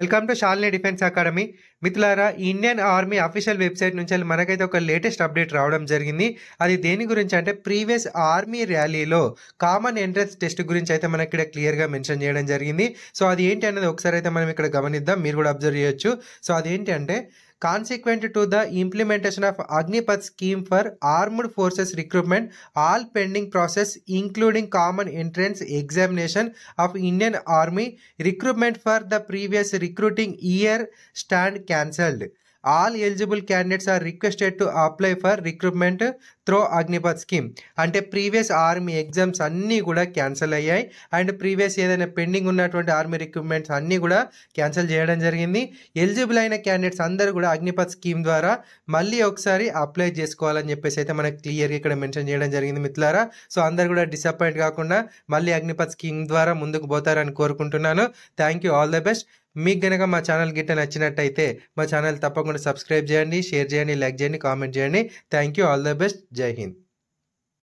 Welcome to Shalini defence academy మిత్రులారా Indian army official website నుంచి మనకైతే ఒక లేటెస్ట్ అప్డేట్ రావడం జరిగింది అది దేని గురించి అంటే ప్రీవియస్ ఆర్మీ ర్యాలీలో కామన్ ఎంట్రన్స్ టెస్ట్ గురించి అయితే మనకి ఇక్కడ క్లియర్గా మెన్షన్ చేయడం జరిగింది సో అది ఏంటి అనేది ఒకసారి అయితే మనం ఇక్కడ గమనిద్దాం మీరు కూడా అబ్జర్వ్ చేయొచ్చు సో అదేంటి అంటే Consequent to the implementation of Agnipath scheme for armed forces recruitment, all pending process including common entrance examination of Indian Army recruitment for the previous recruiting year stand cancelled. All eligible candidates are requested to apply for recruitment through Agnipath scheme అంటే previous army exams అన్నీ కూడా cancel అయ్యాయి and previous ఏదైనా pending ఉన్నటువంటి army recruitments అన్నీ కూడా cancel చేయడం జరిగింది ఎలిజిబుల్ అయిన క్యాండిడేట్స్ అందరూ కూడా అగ్నిపథ్ స్కీమ్ ద్వారా మళ్ళీ ఒకసారి అప్లై చేసుకోవాలని చెప్పేసి అయితే మనకు క్లియర్గా ఇక్కడ మెన్షన్ చేయడం జరిగింది మిత్రులారా సో అందరు కూడా డిసప్పాయింట్ కాకుండా మళ్ళీ అగ్నిపథ్ స్కీమ్ ద్వారా ముందుకు పోతారని కోరుకుంటున్నాను thank you all the best మీ గనక మా ఛానల్ గిట్ నచ్చినట్లయితే మా ఛానల్ తప్పకుండా సబ్స్క్రైబ్ చేయండి షేర్ చేయండి లైక్ చేయండి కామెంట్ చేయండి థాంక్యూ ఆల్ ది బెస్ట్ జై హింద్